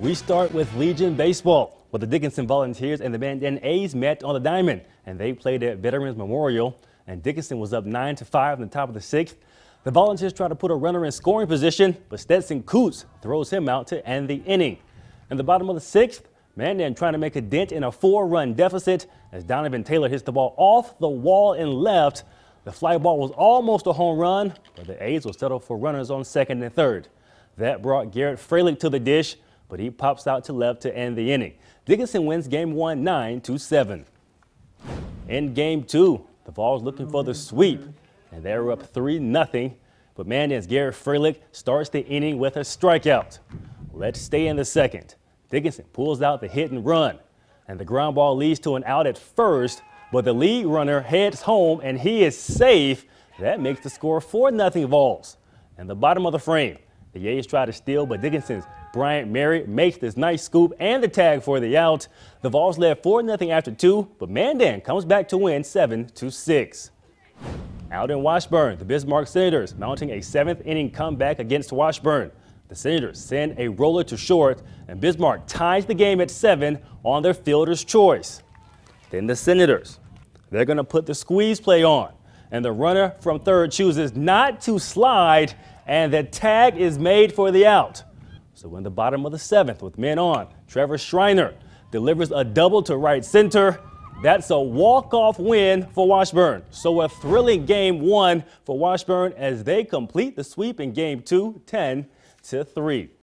We start with Legion Baseball, where the Dickinson Volunteers and the Mandan A's met on the diamond, and they played at Veterans Memorial, and Dickinson was up 9 to 5 in the top of the sixth. The Volunteers try to put a runner in scoring position, but Stetson Coots throws him out to end the inning. In the bottom of the sixth, Mandan trying to make a dent in a four-run deficit as Donovan Taylor hits the ball off the wall and left. The fly ball was almost a home run, but the A's will settle for runners on second and third. That brought Garrett Freilich to the dish, but he pops out to left to end the inning. Dickinson wins game one, 9 to 7. In game two, the Vols looking for the sweep, and they're up 3 0. But man, as Garrett Freilich starts the inning with a strikeout. Let's stay in the second. Dickinson pulls out the hit and run, and the ground ball leads to an out at first, but the lead runner heads home and he is safe. That makes the score 4 0 Vols. And the bottom of the frame, the Jays try to steal, but Dickinson's Bryant Merritt makes this nice scoop and the tag for the out. The Vols led 4-0 after two, but Mandan comes back to win 7-6. Out in Washburn, the Bismarck Senators mounting a seventh inning comeback against Washburn. The Senators send a roller to short, and Bismarck ties the game at seven on their fielder's choice. Then the Senators, they're going to put the squeeze play on and the runner from third chooses not to slide, and the tag is made for the out. So in the bottom of the seventh, with men on, Trevor Schreiner delivers a double to right center. That's a walk-off win for Washburn. So a thrilling game one for Washburn as they complete the sweep in game two, 10 to 3.